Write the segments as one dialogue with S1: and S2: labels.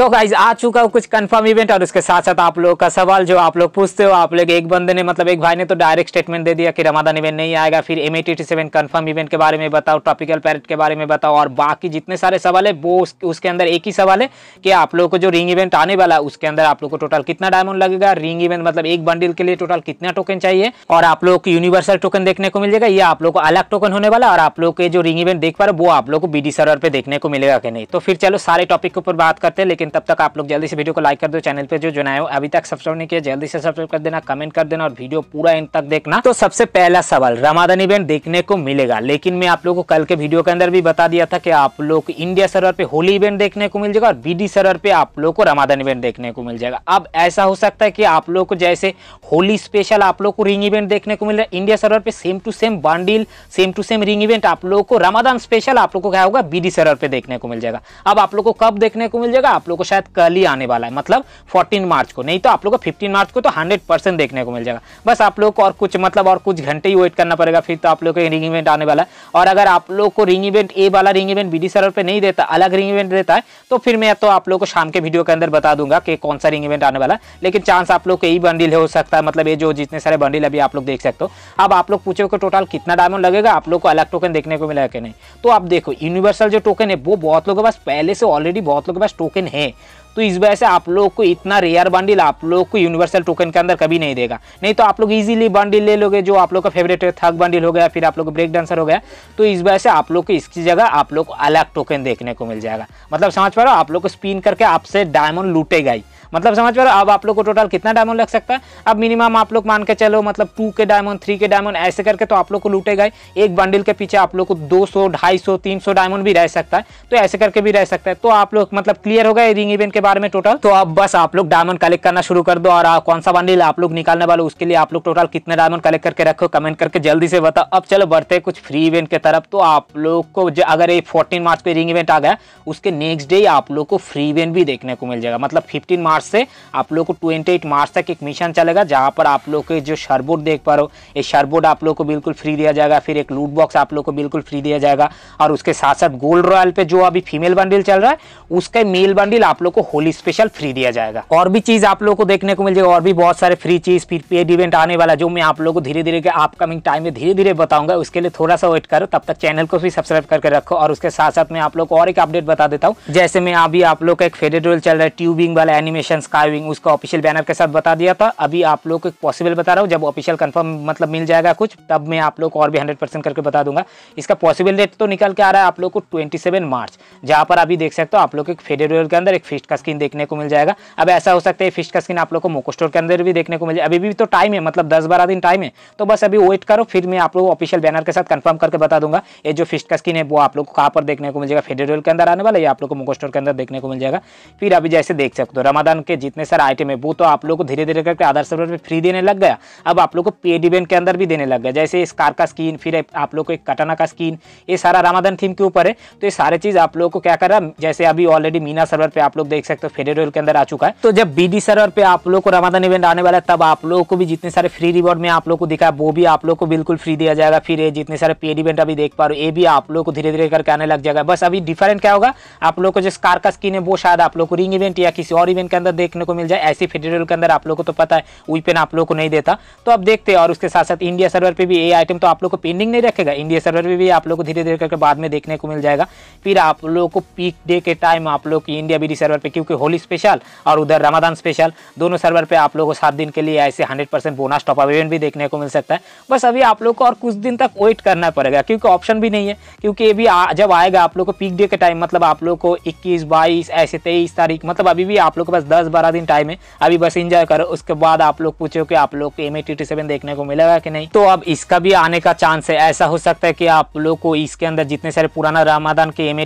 S1: तो गाइज आ चुका हूँ कुछ कंफर्म इवेंट और उसके साथ साथ आप लोगों का सवाल जो आप लोग पूछते हो आप लोग एक बंदे ने मतलब एक भाई ने तो डायरेक्ट स्टेटमेंट दे दिया कि रमादान इवेंट नहीं आएगा फिर एम सेवन कन्फर्म इवेंट के बारे में बताओ ट्रॉपिकल पैरेट के बारे में बताओ और बाकी जितने सारे सवाल है वो उसके अंदर एक ही सवाल है कि आप लोगों को जो रिंग इवेंट आने वाला है उसके अंदर आप लोग को टोटल कितना डायमंड लगेगा रिंग इवेंट मतलब एक बंडल के लिए टोटल कितना टोकन चाहिए और आप लोग को यूनिवर्सल टोकन देखने को मिल जाएगा ये आप लोग को अलग टोकन होने वाला और आप लोग के जो रिंग इवेंट देख पा रहे वो आप लोग को बीडी सर्वर पर देखने को मिलेगा कि नहीं तो फिर चलो सारे टॉपिक के ऊपर बात करते हैं लेकिन लेकिन तब तक आप लोग जल्दी से वीडियो को लाइक कर दो चैनल पे जो जुना हो अभी तक सब्सक्राइब नहीं किया जल्दी से सब्सक्राइब कर देना कमेंट कर देना और वीडियो पूरा एंड तक देखना तो सबसे पहला सवाल रमादान इवेंट देखने को मिलेगा लेकिन मैं आप लोग को कल के वीडियो के अंदर भी बता दिया था कि आप लोग इंडिया सर्वर पे होली इवेंट देखने को मिल जाएगा और बीडी सर्वर पे आप लोग को रमादान इवेंट देखने को मिल जाएगा अब ऐसा हो सकता है कि आप लोग को जैसे होली स्पेशल आप लोग को रिंग इवेंट देखने को मिल रहा है इंडिया सर्वर पे same to same bundle same to same ring event आप लोग को रमादान स्पेशल आप लोग को क्या होगा बीडी सर्वर पे देखने को मिल जाएगा अब आप लोग को कब देखने को मिल जाएगा आप लोग को शायद कल ही आने वाला है मतलब 14 मार्च को नहीं तो आप लोग को 15 मार्च को तो 100 परसेंट देखने को मिल जाएगा बस आप लोग को और कुछ मतलब और कुछ घंटे ही वेट करना पड़ेगा फिर तो आप लोग को रिंग इवेंट आने वाला है और अगर आप लोग को रिंग इवेंट ए वाला ring event B D server पर नहीं देता अलग रिंग इवेंट देता है तो फिर मैं तो आप लोग को शाम के वीडियो के अंदर बता दूंगा कि कौन सा रिंग इवेंट आने वाला है लेकिन चांस आप लोग को यही बंडिल हो सकता है मतलब ये जो जितने सारे बंडिल अभी आप लोग देख सकते हो अब आप लोग पूछे कि टोटल कितना डायमंड लगेगा आप लोग को अलग टोकन देखने को मिला कि नहीं तो आप देखो यूनिवर्सल जो टोकन है वो बहुत लोगों के पास पहले से ऑलरेडी बहुत लोगों के पास टोकन है है तो इस वजह से आप लोग को इतना रेयर बंडल आप लोग को यूनिवर्सल टोकन के अंदर कभी नहीं देगा नहीं तो आप लोग इजीली बंडल ले लोगे जो आप लोग का फेवरेट है थक बंडल हो गया फिर आप लोग का ब्रेक डांसर हो गया तो इस वजह से आप लोग को इसकी जगह आप लोग को अलग टोकन देखने को मिल जाएगा मतलब समझ पा रहे हो आप लोग को स्पिन करके आपसे डायमंड लूटेगा ही मतलब समझ पा रहे अब आप लोग को टोटल कितना डायमंड लग सकता है अब मिनिमम आप लोग मान के चलो मतलब टू के डायमंड थ्री के डायमंड ऐसे करके तो आप लोग को लूटे गए एक बंडल के पीछे आप लोग को दो सौ ढाई सौ तीन सौ डायमंड भी रह सकता है तो ऐसे करके भी रह सकता है तो आप लोग मतलब क्लियर हो गए रिंग इवेंट के बारे में टोटल तो अब बस आप लोग डायमंड कलेक्ट करना शुरू कर दो और कौन सा बंडल आप लोग निकालने वाले उसके लिए आप लोग टोटल कितने डायमंड कलेक्ट करके रखो कमेंट करके जल्दी से बताओ अब चलो बढ़ते कुछ फ्री इवेंट के तरफ तो आप लोग को अगर ये फोर्टीन मार्च को रिंग इवेंट आ गया उसके नेक्स्ट डे आप लोग को फ्री इवेंट भी देखने को मिल जाएगा मतलब फिफ्टीन मार्च मार्च से आप लोग को ट्वेंटी एट मार्च तक एक मिशन चलेगा जहाँ पर आप लोग के जो शरबोर्ड देख पा रहे हो ये शरबोर्ड आप लोग को बिल्कुल फ्री दिया जाएगा फिर एक लूट बॉक्स आप लोग को बिल्कुल फ्री दिया जाएगा और उसके साथ साथ गोल्ड रॉयल पे जो अभी फीमेल बंडल चल रहा है उसका मेल बंडल आप लोग को होली स्पेशल फ्री दिया जाएगा और भी चीज़ आप लोग को देखने को मिल जाएगा और भी बहुत सारे फ्री चीज़ फिर पेड इवेंट आने वाला जो मैं आप लोग को धीरे धीरे अपकमिंग टाइम में धीरे धीरे बताऊंगा उसके लिए थोड़ा सा वेट करो तब तक चैनल को भी सब्सक्राइब करके रखो और उसके साथ साथ मैं आप लोग को और एक अपडेट बता देता हूँ जैसे मैं अभी आप लोग का एक फेडेड रोल चल रहा है ट्यूबिंग वाला एनिमेशन मिशन स्काइविंग उसका ऑफिशियल बैनर के साथ बता दिया था अभी आप लोग को एक पॉसिबल बता रहा हूँ जब ऑफिशियल कंफर्म मतलब मिल जाएगा कुछ तब मैं आप लोग को और भी हंड्रेड परसेंट करके बता दूंगा इसका पॉसिबल डेट तो निकल के आ रहा है आप लोग को ट्वेंटी मार्च जहाँ पर अभी देख सकते हो आप लोग एक फेडरियल के अंदर एक फिस्ट का स्किन देखने को मिल जाएगा अब ऐसा हो सकता है फिस्ट का स्किन आप लोग को मोको स्टोर के अंदर भी देखने को मिल जाए अभी भी तो टाइम है मतलब दस बारह दिन टाइम है तो बस अभी वेट करो फिर मैं आप लोग ऑफिशियल बैनर के साथ कंफर्म करके बता दूंगा ये जो फिस्ट का स्किन है वो आप लोग को कहाँ पर देखने को मिल जाएगा फेडरियल के अंदर आने वाला है आप लोग को मोको स्टोर के अंदर देखने को मिल जाएगा फिर अभी जैसे देख सकते हो रमादान के जितने सारे आइटम है वो तो आप लोग को धीरे धीरे करके आधार सर्वर पर फ्री देने लग गया अब आप लोग को पेड इवेंट के अंदर भी देने लग गया जैसे इस कार का स्किन फिर आप लोग को एक कटाना का स्किन ये सारा रामाधन थीम के ऊपर है तो ये सारे चीज़ आप लोग को क्या कर रहा जैसे अभी ऑलरेडी मीना सर्वर पर आप लोग देख सकते हो फेडेरल के अंदर आ चुका है तो जब बी सर्वर पर आप लोग को रामाधन इवेंट आने वाला है तब आप लोग को भी जितने सारे फ्री रिवॉर्ड में आप लोग को दिखा वो भी आप लोग को बिल्कुल फ्री दिया जाएगा फिर जितने सारे पेड इवेंट अभी देख पा रहे हो ये भी आप लोग को धीरे धीरे करके आने लग जाएगा बस अभी डिफरेंट क्या होगा आप लोग को जिस कार का स्किन है वो शायद आप लोग को रिंग इवेंट या किसी और इवेंट के अंदर अंदर देखने को मिल जाए ऐसी फेडरल के अंदर आप लोगों को तो पता है वीपेन आप लोग को नहीं देता तो आप देखते हैं और उसके साथ साथ इंडिया सर्वर पर भी ये आइटम तो आप लोग को पेंडिंग नहीं रखेगा इंडिया सर्वर पर भी आप लोग को धीरे धीरे करके बाद में देखने को मिल जाएगा फिर आप लोग को पीक डे के टाइम आप लोग इंडिया बी सर्वर पर क्योंकि होली स्पेशल और उधर रमादान स्पेशल दोनों सर्वर पर आप लोग को सात दिन के लिए ऐसे hundred bonus top up event भी देखने को मिल सकता है बस अभी आप लोग को और कुछ दिन तक वेट करना पड़ेगा क्योंकि ऑप्शन भी नहीं है क्योंकि ये भी जब आएगा आप लोग को पीक डे के टाइम मतलब आप लोग को 21, 22 ऐसे 23 तारीख मतलब अभी भी आप लोग के पास दस बारह दिन टाइम है अभी बस इंजॉय करो उसके बाद आप लोग पूछो कि आप लोग को एम देखने को मिलेगा कि नहीं तो अब इसका भी आने का चांस है ऐसा हो सकता है कि आप लोग को इसके अंदर जितने सारे पुराना रामादान के एम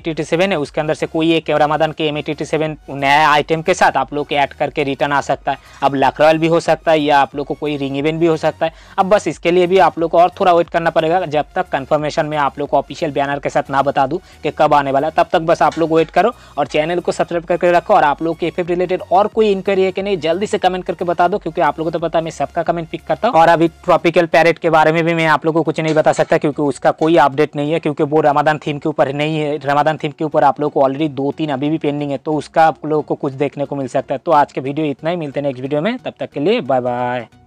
S1: है उसके अंदर से कोई एक रामादान के एम नया आइटम के साथ आप लोग ऐड करके रिटर्न आ सकता है अब लकरॉयल भी हो सकता है या आप लोग को कोई रिंग इवेंट भी हो सकता है अब बस इसके लिए भी आप लोग को और थोड़ा वेट करना पड़ेगा जब तक कन्फर्मेशन में आप लोग को ऑफिशियल बैनर के साथ ना बता दूँ कि कब आने वाला तब तक बस आप लोग वेट करो और चैनल को सब्सक्राइब करके रखो और आप लोग के एफ रिलेटेड और और कोई इंक्वायरी है कि नहीं जल्दी से कमेंट करके बता दो क्योंकि आप लोगों को तो पता है मैं सबका कमेंट पिक करता हूँ और अभी ट्रॉपिकल पैरेट के बारे में भी मैं आप लोगों को कुछ नहीं बता सकता क्योंकि उसका कोई अपडेट नहीं है क्योंकि वो रमादान थीम के ऊपर नहीं है रमादान थीम के ऊपर आप लोग को ऑलरेडी दो तीन अभी भी पेंडिंग है तो उसका आप लोगों को कुछ देखने को मिल सकता है तो आज के वीडियो इतना ही मिलते हैं नेक्स्ट वीडियो में तब तक के लिए बाय बाय